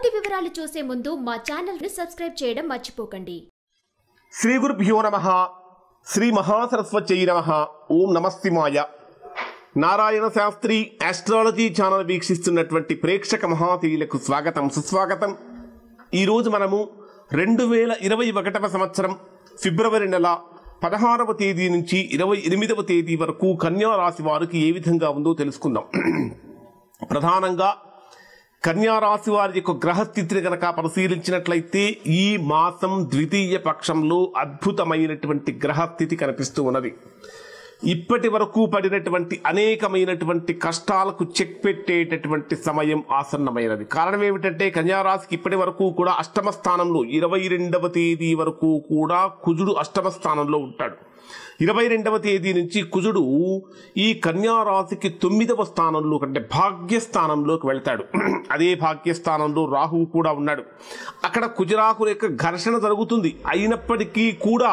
పూర్తి వివరాలు చూసే ముందు మా ఛానల్ని సబ్స్క్రైబ్ చేయడం మర్చిపోకండి శ్రీ గురుభ్యో నమ శ్రీ మహాసరస్వత్యై నమ ఓం మాయ నారాయణ శాస్త్రి ఆస్ట్రాలజీ ఛానల్ వీక్షిస్తున్నటువంటి ప్రేక్షక మహాతీయులకు స్వాగతం సుస్వాగతం ఈరోజు మనము రెండు వేల ఇరవై ఒకటవ సంవత్సరం ఫిబ్రవరి నెల పదహారవ తేదీ నుంచి ఇరవై ఎనిమిదవ తేదీ వరకు కన్యా రాశి వారికి ఏ విధంగా ఉందో తెలుసుకుందాం ప్రధానంగా కన్యారాశి వారి యొక్క గ్రహస్థితిని గనక పరిశీలించినట్లయితే ఈ మాసం ద్వితీయ పక్షంలో అద్భుతమైనటువంటి గ్రహస్థితి కనిపిస్తూ ఉన్నది ఇప్పటి వరకు పడినటువంటి అనేకమైనటువంటి కష్టాలకు చెక్ పెట్టేటటువంటి సమయం ఆసన్నమైనది కారణం ఏమిటంటే కన్యారాశికి ఇప్పటి వరకు కూడా అష్టమ స్థానంలో ఇరవై రెండవ తేదీ వరకు కూడా కుజుడు అష్టమ స్థానంలో ఉంటాడు ఇరవై రెండవ తేదీ నుంచి కుజుడు ఈ కన్యారాశికి తొమ్మిదవ స్థానంలో అంటే భాగ్యస్థానంలోకి వెళ్తాడు అదే భాగ్యస్థానంలో రాహువు కూడా ఉన్నాడు అక్కడ కుజరాకుల యొక్క ఘర్షణ జరుగుతుంది అయినప్పటికీ కూడా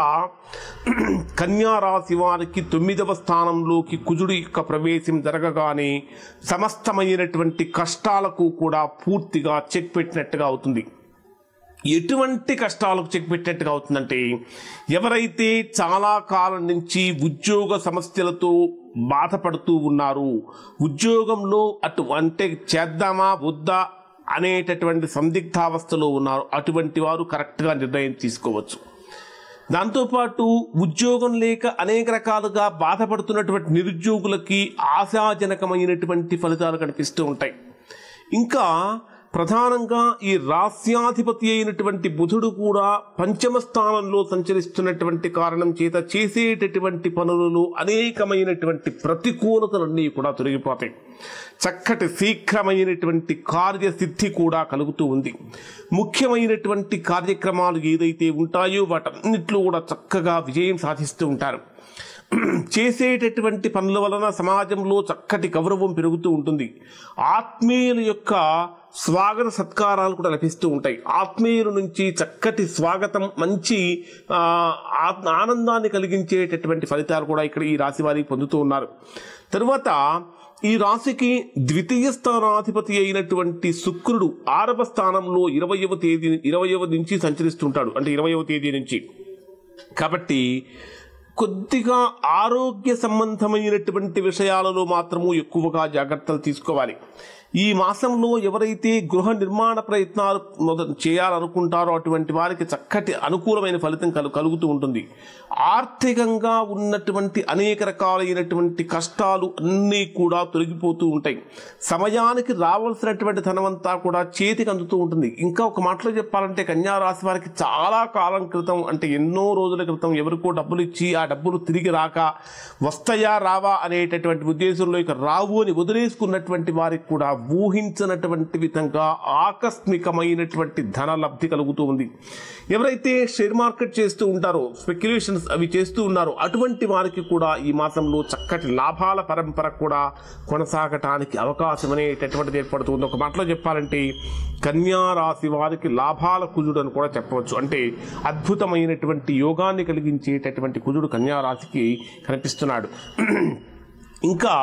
కన్యారాశి వారికి తొమ్మిదవ స్థానంలోకి కుజుడు యొక్క ప్రవేశం జరగగానే సమస్తమైనటువంటి కష్టాలకు కూడా పూర్తిగా చెక్ పెట్టినట్టుగా అవుతుంది ఎటువంటి కష్టాలకు చెక్ పెట్టేట్టుగా అవుతుందంటే ఎవరైతే చాలా కాలం నుంచి ఉద్యోగ సమస్యలతో బాధపడుతూ ఉన్నారు ఉద్యోగంలో అటు అంటే చేద్దామా వద్దా అనేటటువంటి సందిగ్ధావస్థలో ఉన్నారు అటువంటి వారు కరెక్ట్గా నిర్ణయం తీసుకోవచ్చు దాంతోపాటు ఉద్యోగం లేక అనేక రకాలుగా బాధపడుతున్నటువంటి నిరుద్యోగులకి ఆశాజనకమైనటువంటి ఫలితాలు కనిపిస్తూ ఉంటాయి ఇంకా ప్రధానంగా ఈ రాస్యాధిపతి అయినటువంటి బుధుడు కూడా పంచమ స్థానంలో సంచరిస్తున్నటువంటి కారణం చేత చేసేటటువంటి పనులలో అనేకమైనటువంటి ప్రతికూలతలన్నీ కూడా తొలగిపోతాయి చక్కటి శీఘ్రమైనటువంటి కార్యసిద్ధి కూడా కలుగుతూ ఉంది ముఖ్యమైనటువంటి కార్యక్రమాలు ఏదైతే ఉంటాయో వాటన్నిట్లో కూడా చక్కగా విజయం సాధిస్తూ ఉంటారు చేసేటటువంటి పనుల వలన సమాజంలో చక్కటి గౌరవం పెరుగుతూ ఉంటుంది ఆత్మీయుల యొక్క స్వాగత సత్కారాలు కూడా లభిస్తూ ఉంటాయి ఆత్మీయుల నుంచి చక్కటి స్వాగతం మంచి ఆనందాన్ని కలిగించేటటువంటి ఫలితాలు కూడా ఇక్కడ ఈ రాశి వారికి పొందుతూ ఉన్నారు తరువాత ఈ రాశికి ద్వితీయ స్థానాధిపతి అయినటువంటి శుక్రుడు ఆరవ స్థానంలో ఇరవయవ తేదీ ఇరవయవ నుంచి సంచరిస్తుంటాడు అంటే ఇరవయవ తేదీ నుంచి కాబట్టి కొద్దిగా ఆరోగ్య సంబంధమైనటువంటి విషయాలలో మాత్రము ఎక్కువగా జాగ్రత్తలు తీసుకోవాలి ఈ మాసంలో ఎవరైతే గృహ నిర్మాణ ప్రయత్నాలు చేయాలనుకుంటారో అటువంటి వారికి చక్కటి అనుకూలమైన ఫలితం కలు కలుగుతూ ఉంటుంది ఆర్థికంగా ఉన్నటువంటి అనేక రకాలైనటువంటి కష్టాలు అన్నీ కూడా తొలగిపోతూ ఉంటాయి సమయానికి రావాల్సినటువంటి ధనమంతా కూడా చేతికి అందుతూ ఉంటుంది ఇంకా ఒక మాటలో చెప్పాలంటే కన్యారాశి వారికి చాలా కాలం క్రితం అంటే ఎన్నో రోజుల క్రితం ఎవరికో డబ్బులు ఇచ్చి ఆ డబ్బులు తిరిగి రాక వస్తాయా రావా అనేటటువంటి ఉద్దేశంలో ఇక రావు అని వదిలేసుకున్నటువంటి వారికి కూడా ఊహించినటువంటి విధంగా ఆకస్మికమైనటువంటి ధన లబ్ధి కలుగుతూ ఉంది ఎవరైతే షేర్ మార్కెట్ చేస్తూ ఉంటారో స్పెక్యులేషన్స్ అవి చేస్తూ ఉన్నారో అటువంటి వారికి కూడా ఈ మాసంలో చక్కటి లాభాల పరంపర కూడా కొనసాగటానికి అవకాశం అనేటటువంటిది ఏర్పడుతుంది ఒక మాటలో చెప్పాలంటే కన్యా రాశి వారికి లాభాల కుజుడు అని కూడా చెప్పవచ్చు అంటే అద్భుతమైనటువంటి యోగాన్ని కలిగించేటటువంటి కుజుడు కన్యా రాశికి కనిపిస్తున్నాడు ఇంకా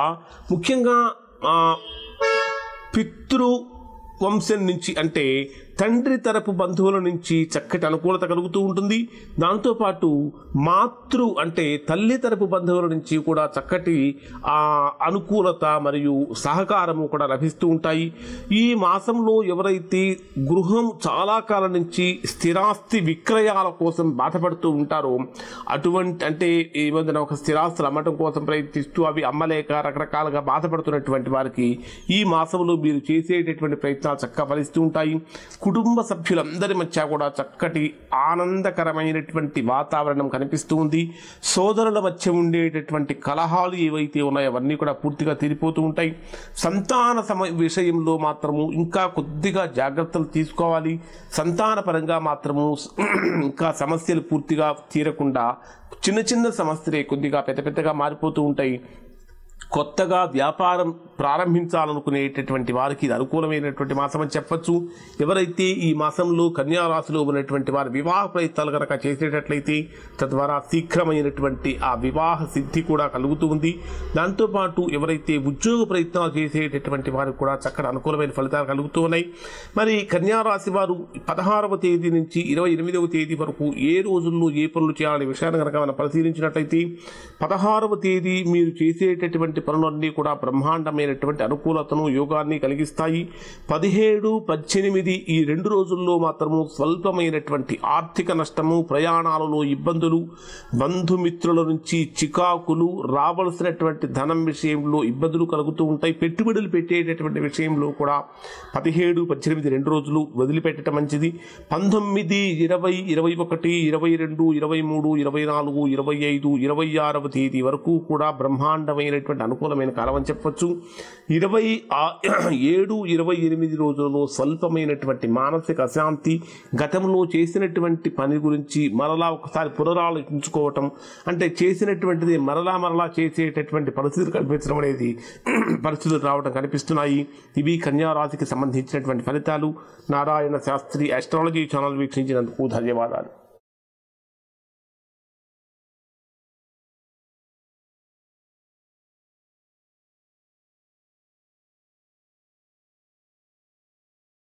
ముఖ్యంగా పితృవంశం వంశం నుంచి అంటే తండ్రి తరపు బంధువుల నుంచి చక్కటి అనుకూలత కలుగుతూ ఉంటుంది దాంతోపాటు మాతృ అంటే తల్లి తరపు బంధువుల నుంచి కూడా చక్కటి ఆ అనుకూలత మరియు సహకారము కూడా లభిస్తూ ఉంటాయి ఈ మాసంలో ఎవరైతే గృహం చాలా కాలం నుంచి స్థిరాస్తి విక్రయాల కోసం బాధపడుతూ ఉంటారో అటువంటి అంటే ఏమైనా ఒక స్థిరాస్తులు అమ్మటం కోసం ప్రయత్నిస్తూ అవి అమ్మలేక రకరకాలుగా బాధపడుతున్నటువంటి వారికి ఈ మాసంలో మీరు చేసేటటువంటి ప్రయత్నాలు చక్కగా ఫలిస్తూ ఉంటాయి కుటుంబ సభ్యులందరి మధ్య కూడా చక్కటి ఆనందకరమైనటువంటి వాతావరణం కనిపిస్తూ ఉంది సోదరుల మధ్య ఉండేటటువంటి కలహాలు ఏవైతే ఉన్నాయో అవన్నీ కూడా పూర్తిగా తీరిపోతూ ఉంటాయి సంతాన సమ విషయంలో మాత్రము ఇంకా కొద్దిగా జాగ్రత్తలు తీసుకోవాలి సంతాన పరంగా మాత్రము ఇంకా సమస్యలు పూర్తిగా తీరకుండా చిన్న చిన్న సమస్యలే కొద్దిగా పెద్ద పెద్దగా మారిపోతూ ఉంటాయి కొత్తగా వ్యాపారం ప్రారంభించాలనుకునేటటువంటి వారికి ఇది అనుకూలమైనటువంటి మాసం అని చెప్పచ్చు ఎవరైతే ఈ మాసంలో కన్యారాశిలో ఉన్నటువంటి వారు వివాహ ప్రయత్నాలు కనుక చేసేటట్లయితే తద్వారా శీఘ్రమైనటువంటి ఆ వివాహ సిద్ధి కూడా కలుగుతూ ఉంది దాంతోపాటు ఎవరైతే ఉద్యోగ ప్రయత్నాలు చేసేటటువంటి వారికి కూడా చక్కటి అనుకూలమైన ఫలితాలు కలుగుతూ ఉన్నాయి మరి కన్యారాశి వారు పదహారవ తేదీ నుంచి ఇరవై ఎనిమిదవ తేదీ వరకు ఏ రోజుల్లో ఏ పనులు చేయాలనే విషయాన్ని కనుక మనం పరిశీలించినట్లయితే పదహారవ తేదీ మీరు చేసేటటువంటి చేసేటువంటి పనులన్నీ కూడా బ్రహ్మాండమైనటువంటి అనుకూలతను యోగాన్ని కలిగిస్తాయి పదిహేడు పద్దెనిమిది ఈ రెండు రోజుల్లో మాత్రము స్వల్పమైనటువంటి ఆర్థిక నష్టము ప్రయాణాలలో ఇబ్బందులు బంధుమిత్రుల నుంచి చికాకులు రావలసినటువంటి ధనం విషయంలో ఇబ్బందులు కలుగుతూ ఉంటాయి పెట్టుబడులు పెట్టేటటువంటి విషయంలో కూడా పదిహేడు పద్దెనిమిది రెండు రోజులు వదిలిపెట్టడం మంచిది పంతొమ్మిది ఇరవై ఇరవై ఒకటి ఇరవై రెండు ఇరవై మూడు ఇరవై నాలుగు ఇరవై ఐదు ఇరవై ఆరవ తేదీ వరకు కూడా బ్రహ్మాండమైనటువంటి మనకు అనుకూలమైన కాలం అని చెప్పొచ్చు ఇరవై ఏడు ఇరవై ఎనిమిది రోజులలో స్వల్పమైనటువంటి మానసిక అశాంతి గతంలో చేసినటువంటి పని గురించి మరలా ఒకసారి పునరాలోచించుకోవటం అంటే చేసినటువంటిది మరలా మరలా చేసేటటువంటి పరిస్థితులు కనిపించడం అనేది పరిస్థితులు రావడం కనిపిస్తున్నాయి ఇవి కన్యారాశికి సంబంధించినటువంటి ఫలితాలు నారాయణ శాస్త్రి ఆస్ట్రాలజీ ఛానల్ వీక్షించినందుకు ధన్యవాదాలు